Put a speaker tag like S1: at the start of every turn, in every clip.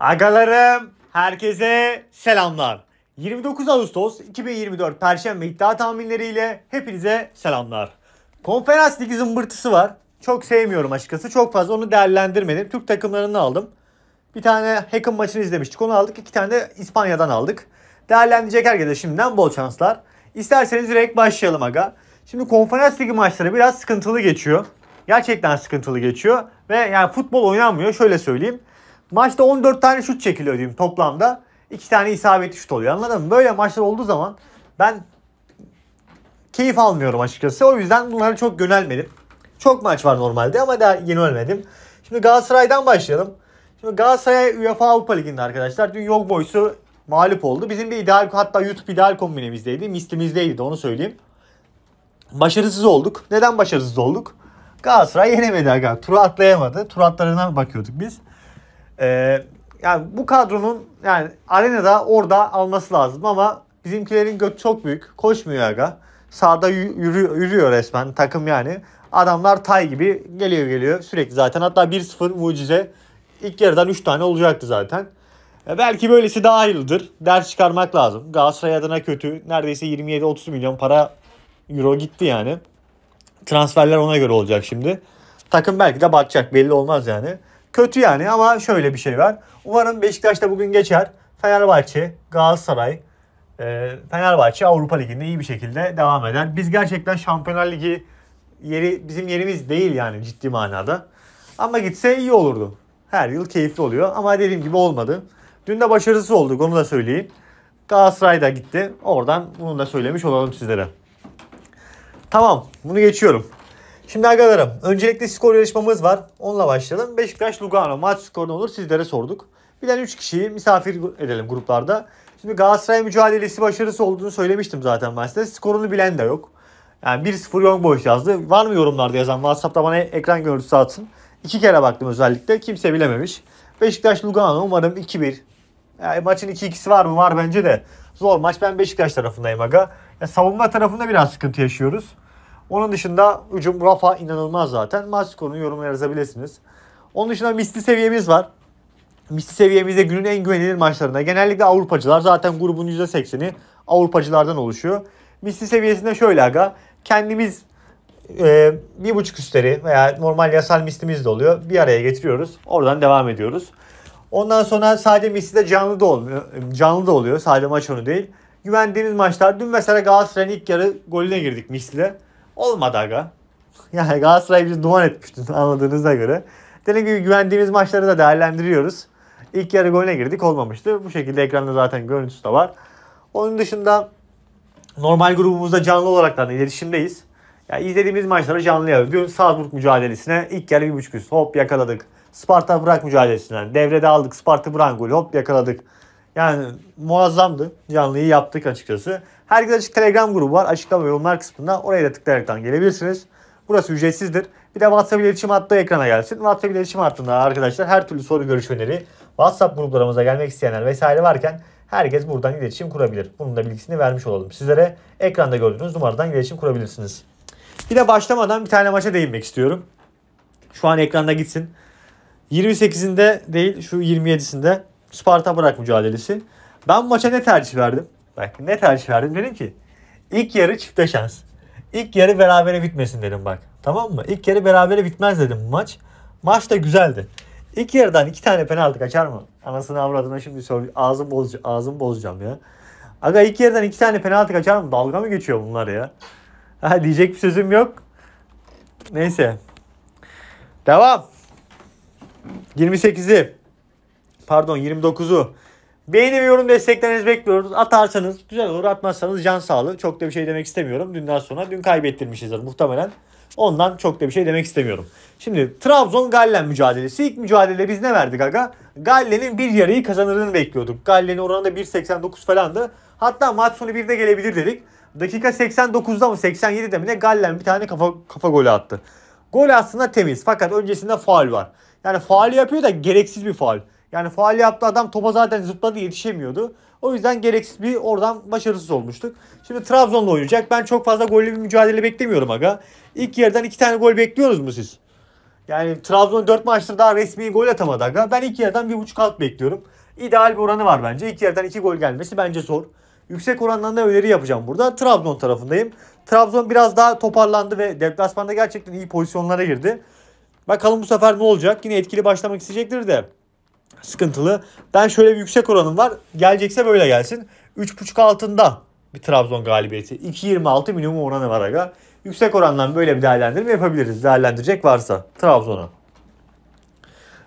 S1: Agalarım herkese selamlar. 29 Ağustos 2024 Perşembe iddia tahminleriyle hepinize selamlar. Konferans ligi zımbırtısı var. Çok sevmiyorum açıkçası. Çok fazla onu değerlendirmedim. Türk takımlarını aldım. Bir tane Hack'ın maçını izlemiştik. Onu aldık. İki tane de İspanya'dan aldık. Değerlendirecek herkese şimdiden bol şanslar. İsterseniz direkt başlayalım aga. Şimdi konferans ligi maçları biraz sıkıntılı geçiyor. Gerçekten sıkıntılı geçiyor. Ve yani futbol oynanmıyor. Şöyle söyleyeyim. Maçta 14 tane şut çekiliyor diyeyim toplamda. 2 tane isabetli şut oluyor anladın mı? Böyle maçlar olduğu zaman ben keyif almıyorum açıkçası. O yüzden bunları çok yönelmedim. Çok maç var normalde ama daha yeni ölmedim. Şimdi Galatasaray'dan başlayalım. Şimdi Galatasaray UEFA Avrupa Ligi'nde arkadaşlar. Dün Young Boys'u mağlup oldu. Bizim bir ideal hatta YouTube ideal kombinemizdeydi. Mislimizdeydi de onu söyleyeyim. Başarısız olduk. Neden başarısız olduk? Galatasaray yenemedi aga. Tur atlayamadı. Tur atlarına bakıyorduk biz. Ee, yani bu kadronun yani arenada orada alması lazım ama bizimkilerin göt çok büyük. Koşmuyor aga. Sağda yürüyor, yürüyor resmen takım yani. Adamlar tay gibi geliyor geliyor sürekli zaten. Hatta 1-0 mucize. İlk yarıdan 3 tane olacaktı zaten. E belki böylesi daha hayırlıdır. Ders çıkarmak lazım. Galatasaray adına kötü. Neredeyse 27-30 milyon para euro gitti yani. Transferler ona göre olacak şimdi. Takım belki de batacak belli olmaz yani. Kötü yani ama şöyle bir şey var. Umarım Beşiktaş da bugün geçer. Fenerbahçe, Galatasaray, e, Fenerbahçe Avrupa Ligi'nde iyi bir şekilde devam eder. Biz gerçekten Şampiyonlar Ligi yeri bizim yerimiz değil yani ciddi manada. Ama gitse iyi olurdu. Her yıl keyifli oluyor ama dediğim gibi olmadı. Dün de başarısız olduk onu da söyleyeyim. Galatasaray da gitti. Oradan bunu da söylemiş olalım sizlere. Tamam bunu geçiyorum. Şimdi arkadaşlarım. öncelikle skor yarışmamız var. Onunla başlayalım. Beşiktaş Lugano maç skoru ne olur sizlere sorduk. Bilen 3 kişiyi misafir edelim gruplarda. Şimdi Galatasaray mücadelesi başarısı olduğunu söylemiştim zaten ben size. Skorunu bilen de yok. Yani 1-0 Young Boys yazdı. Var mı yorumlarda yazan? WhatsApp'ta bana ekran görüntüsü atsın. İki kere baktım özellikle. Kimse bilememiş. Beşiktaş Lugano umarım 2-1. Yani maçın 2-2'si var mı? Var bence de. Zor maç. Ben Beşiktaş tarafındayım aga. Ya savunma tarafında biraz sıkıntı yaşıyoruz. Onun dışında hücum Rafa inanılmaz zaten. Maç skorunu yorumlara yazabilirsiniz. Onun dışında misli seviyemiz var. Misli seviyemizde günün en güvenilir maçlarında. Genellikle Avrupacılar zaten grubun %80'i Avrupacılardan oluşuyor. Misli seviyesinde şöyle aga. Kendimiz e, bir buçuk üstleri veya normal yasal mislimiz de oluyor. Bir araya getiriyoruz. Oradan devam ediyoruz. Ondan sonra sadece misli de canlı da olmuyor. Canlı da oluyor. Sadece maç onu değil. Güvendiğimiz maçlar. Dün mesela Galatasaray'ın ilk yarı golüne girdik misli. Olmadı aga. Yani Galatasaray biz duman etmiştik, anladığınıza göre. Dediğim gibi güvendiğimiz maçları da değerlendiriyoruz. İlk yarı golüne girdik olmamıştı. Bu şekilde ekranda zaten görüntüsü de var. Onun dışında normal grubumuzda canlı olarak da iletişimdeyiz. Yani izlediğimiz maçları canlı yapıyoruz. Dün Salzburg mücadelesine ilk yarı bir buçuk üst. Hop yakaladık. Sparta Bırak mücadelesinden. Devrede aldık. Sparta Bırak gol Hop yakaladık. Yani muazzamdı. Canlıyı yaptık açıkçası. Herkes Açık Telegram grubu var. Açıklama yorumlar kısmında oraya da tıklayaraktan gelebilirsiniz. Burası ücretsizdir. Bir de WhatsApp iletişim hattı ekrana gelsin. WhatsApp iletişim hattında arkadaşlar her türlü soru görüş öneri, WhatsApp gruplarımıza gelmek isteyenler vesaire varken herkes buradan iletişim kurabilir. Bunun da bilgisini vermiş olalım. Sizlere ekranda gördüğünüz numaradan iletişim kurabilirsiniz. Bir de başlamadan bir tane maça değinmek istiyorum. Şu an ekranda gitsin. 28'inde değil şu 27'sinde Sparta Bırak mücadelesi. Ben maça ne tercih verdim? Bak ne tercih verdim? Dedim ki ilk yarı çifte şans. İlk yarı berabere bitmesin dedim bak. Tamam mı? İlk yarı berabere bitmez dedim maç. Maç da güzeldi. İlk yarıdan iki tane penaltı kaçar mı? Anasını avradına şimdi sor. Ağzım bozacağım, ağzım bozacağım ya. Aga ilk yarıdan iki tane penaltı kaçar mı? Dalga mı geçiyor bunlar ya? Ha, diyecek bir sözüm yok. Neyse. Devam. 28'i. Pardon 29'u. Beğeni ve yorum desteklerinizi bekliyoruz. Atarsanız güzel olur. Atmazsanız can sağlığı. Çok da bir şey demek istemiyorum. Dünden sonra dün kaybettirmişizdir muhtemelen. Ondan çok da bir şey demek istemiyorum. Şimdi Trabzon Gallen mücadelesi. İlk mücadelede biz ne verdik aga? Gallen'in bir yarıyı kazanırını bekliyorduk. Gallen'in oranı da 1.89 falandı. Hatta maç sonu 1'de gelebilir dedik. Dakika 89'da mı 87'de mi ne Gallen bir tane kafa, kafa golü attı. Gol aslında temiz fakat öncesinde faal var. Yani faal yapıyor da gereksiz bir faal. Yani faal yaptı adam topa zaten zıpladı yetişemiyordu. O yüzden gereksiz bir oradan başarısız olmuştuk. Şimdi Trabzon'la oynayacak. Ben çok fazla gollü bir mücadele beklemiyorum aga. İlk yerden iki tane gol bekliyoruz mu siz? Yani Trabzon 4 maçtır daha resmi gol atamadı aga. Ben iki yerden 1.5 alt bekliyorum. İdeal bir oranı var bence. İlk yerden 2 gol gelmesi bence zor. Yüksek oranlarına öneri yapacağım burada. Trabzon tarafındayım. Trabzon biraz daha toparlandı ve deplasmanda gerçekten iyi pozisyonlara girdi. Bakalım bu sefer ne olacak? Yine etkili başlamak isteyecektir de sıkıntılı. Ben şöyle bir yüksek oranım var. Gelecekse böyle gelsin. 3.5 altında bir Trabzon galibiyeti. 2.26 minimum oranı var aga. Yüksek orandan böyle bir değerlendirme yapabiliriz. Değerlendirecek varsa Trabzon'a.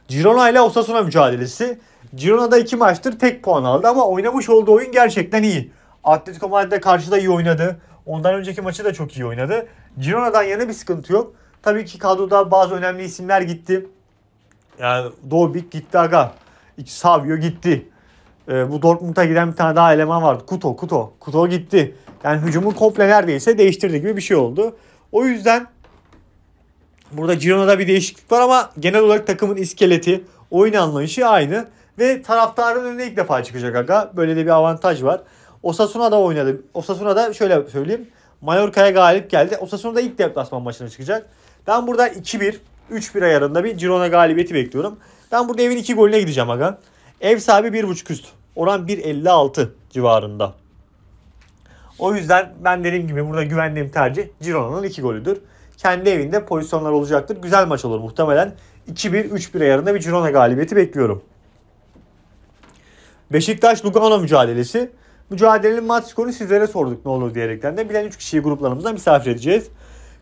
S1: Girona ile Osasuna mücadelesi. Girona'da iki maçtır tek puan aldı ama oynamış olduğu oyun gerçekten iyi. Atletico Madrid'e karşı da iyi oynadı. Ondan önceki maçı da çok iyi oynadı. Girona'dan yana bir sıkıntı yok. Tabii ki kadroda bazı önemli isimler gitti. Yani Dobik gitti aga. Savio gitti. E, bu Dortmund'a giden bir tane daha eleman vardı. Kuto, Kuto. Kuto gitti. Yani hücumu komple neredeyse değiştirdi gibi bir şey oldu. O yüzden burada Girona'da bir değişiklik var ama genel olarak takımın iskeleti, oyun anlayışı aynı. Ve taraftarın önüne ilk defa çıkacak aga. Böyle de bir avantaj var. Osasuna da oynadı. Osasuna da şöyle söyleyeyim. Mallorca'ya galip geldi. Osasuna da ilk deplasman maçına çıkacak. Ben burada 2-1, 3-1 ayarında bir Girona galibiyeti bekliyorum. Ben burada evin 2 golüne gideceğim aga. Ev sahibi 1.5 üst. Oran 1.56 civarında. O yüzden ben dediğim gibi burada güvendiğim tercih Girona'nın 2 golüdür. Kendi evinde pozisyonlar olacaktır. Güzel maç olur muhtemelen. 2-1, 3-1 ayarında bir Girona galibiyeti bekliyorum. Beşiktaş-Lugano mücadelesi. Mücadelenin maç skorunu sizlere sorduk ne olur diyerekten de. Bilen 3 kişiyi gruplarımızda misafir edeceğiz.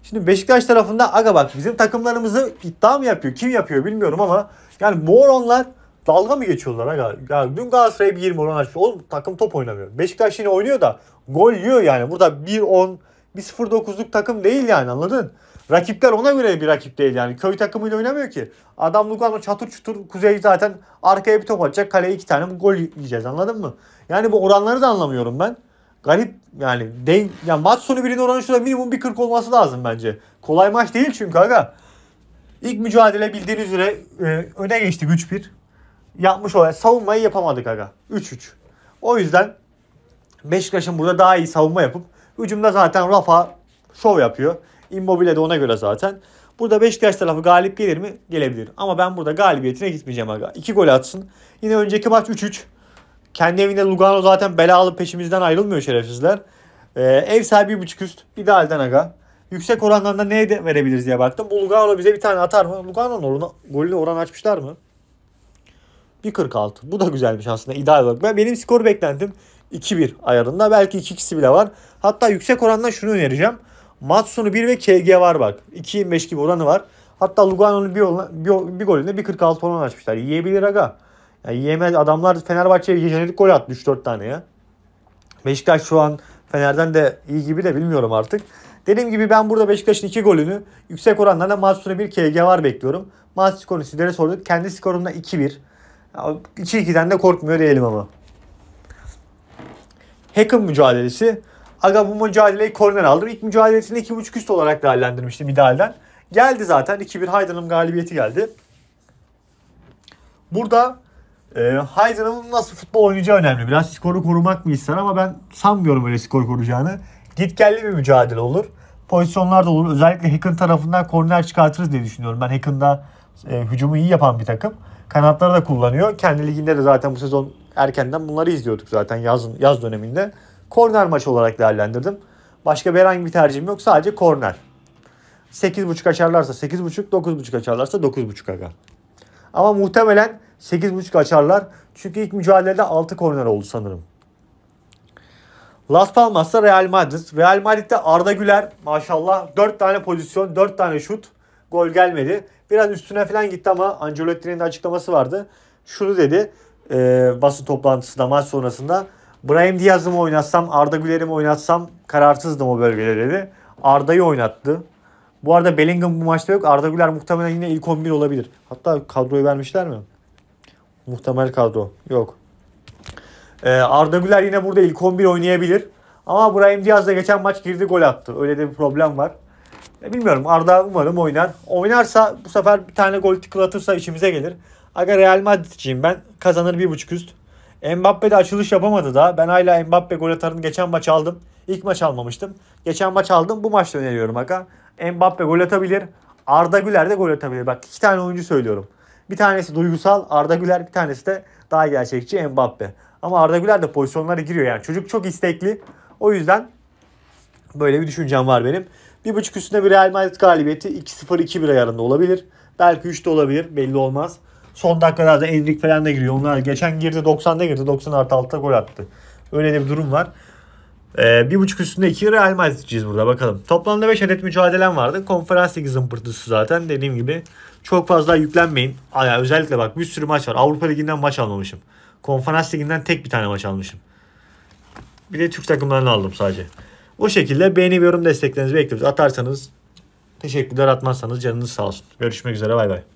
S1: Şimdi Beşiktaş tarafında aga bak bizim takımlarımızı iddia mı yapıyor? Kim yapıyor bilmiyorum ama yani moronlar dalga mı geçiyorlar aga? Ya dün Galatasaray'a bir 20 oran açtı. Oğlum takım top oynamıyor. Beşiktaş yine oynuyor da gol yiyor yani. Burada 1-10 bir 0-9'luk takım değil yani anladın? Rakipler ona göre bir rakip değil yani. Köy takımıyla oynamıyor ki. Adam Lugano çatır çutur Kuzey zaten arkaya bir top atacak. Kaleye iki tane gol yiyeceğiz anladın mı? Yani bu oranları da anlamıyorum ben garip yani dev yani maç sonu birinin oranı şurada minimum bir 40 olması lazım bence. Kolay maç değil çünkü aga. İlk mücadele bildiğiniz üzere e, öne geçtik 3-1. Yapmış olay savunmayı yapamadık aga. 3-3. O yüzden Beşiktaş'ın burada daha iyi savunma yapıp hücumda zaten Rafa şov yapıyor. Immobile de ona göre zaten. Burada Beşiktaş tarafı galip gelir mi? Gelebilir. Ama ben burada galibiyetine gitmeyeceğim aga. 2 gol atsın. Yine önceki maç 3-3. Kendi evinde Lugano zaten belalı peşimizden ayrılmıyor şerefsizler. Ee, ev sahibi buçuk üst. İdealden aga. Yüksek orandan da ne verebiliriz diye baktım. Bu Lugano bize bir tane atar mı? Lugano'nun oruna, golüne oran açmışlar mı? 1.46. Bu da güzelmiş aslında ideal olarak. Ben, benim skor beklentim 2-1 ayarında. Belki 2-2'si bile var. Hatta yüksek orandan şunu önereceğim. Maç sonu 1 ve KG var bak. 2.25 gibi oranı var. Hatta Lugano'nun bir, bir, bir golünde 1.46 oran açmışlar. Yiyebilir aga. Yani yemez adamlar Fenerbahçe'ye jenerik gol attı 3-4 tane ya. Beşiktaş şu an Fener'den de iyi gibi de bilmiyorum artık. Dediğim gibi ben burada Beşiktaş'ın 2 golünü yüksek oranlarla Matsun'a 1 KG var bekliyorum. Maç skorunu sizlere sorduk. Kendi skorumda 2-1. 2-2'den de korkmuyor diyelim ama. Hack'ın mücadelesi. Aga bu mücadeleyi korner aldım. İlk mücadelesini 2.5 üst olarak değerlendirmiştim idealden. Geldi zaten. 2-1 Haydan'ın galibiyeti geldi. Burada e, ee, Heiden'ın nasıl futbol oynayacağı önemli. Biraz skoru korumak mı ister ama ben sanmıyorum öyle skor koruyacağını. Gitgelli bir mücadele olur. Pozisyonlar da olur. Özellikle Hacken tarafından korner çıkartırız diye düşünüyorum. Ben Hacken'da e, hücumu iyi yapan bir takım. Kanatları da kullanıyor. Kendi liginde de zaten bu sezon erkenden bunları izliyorduk zaten yaz, yaz döneminde. Korner maçı olarak değerlendirdim. Başka bir herhangi bir tercihim yok. Sadece korner. 8.5 açarlarsa 8.5, 9.5 açarlarsa 9.5 aga. Ama muhtemelen 8.5 açarlar. Çünkü ilk mücadelede 6 korner oldu sanırım. Las Palmas'ta Real Madrid. Real Madrid'de Arda Güler maşallah 4 tane pozisyon, 4 tane şut. Gol gelmedi. Biraz üstüne falan gitti ama Ancelotti'nin de açıklaması vardı. Şunu dedi e, basın toplantısında maç sonrasında. Brahim Diaz'ı mı oynatsam, Arda Güler'i mi oynatsam kararsızdım o bölgede dedi. Arda'yı oynattı. Bu arada Bellingham bu maçta yok. Arda Güler muhtemelen yine ilk 11 olabilir. Hatta kadroyu vermişler mi? Muhtemel kadro. Yok. Ee, Arda Güler yine burada ilk 11 oynayabilir. Ama Brahim Diaz da geçen maç girdi gol attı. Öyle de bir problem var. bilmiyorum Arda umarım oynar. Oynarsa bu sefer bir tane gol tıklatırsa işimize gelir. Aga Real Madrid'ciyim ben. Kazanır buçuk üst. Mbappe de açılış yapamadı da. Ben hala Mbappe gol atarını geçen maç aldım. İlk maç almamıştım. Geçen maç aldım. Bu maçta öneriyorum aga. Mbappe gol atabilir. Arda Güler de gol atabilir. Bak iki tane oyuncu söylüyorum. Bir tanesi duygusal Arda Güler, bir tanesi de daha gerçekçi Mbappe. Ama Arda Güler de pozisyonlara giriyor yani. Çocuk çok istekli. O yüzden böyle bir düşüncem var benim. Bir buçuk üstüne bir Real Madrid galibiyeti 2-0-2-1 ayarında olabilir. Belki 3 de olabilir. Belli olmaz. Son dakikalarda Endrick falan da giriyor. Onlar geçen girdi 90'da girdi. 90 artı 6'da gol attı. Öyle de bir durum var. Ee, bir buçuk üstünde iki Real Madrid'ciyiz burada bakalım. Toplamda 5 adet mücadelem vardı. Konferans ligi zımpırtısı zaten dediğim gibi. Çok fazla yüklenmeyin. Yani özellikle bak bir sürü maç var. Avrupa Ligi'nden maç almamışım. Konferans Ligi'nden tek bir tane maç almışım. Bir de Türk takımlarını aldım sadece. O şekilde beğeni yorum desteklerinizi bekliyoruz. Atarsanız teşekkürler atmazsanız canınız sağ olsun. Görüşmek üzere bay bay.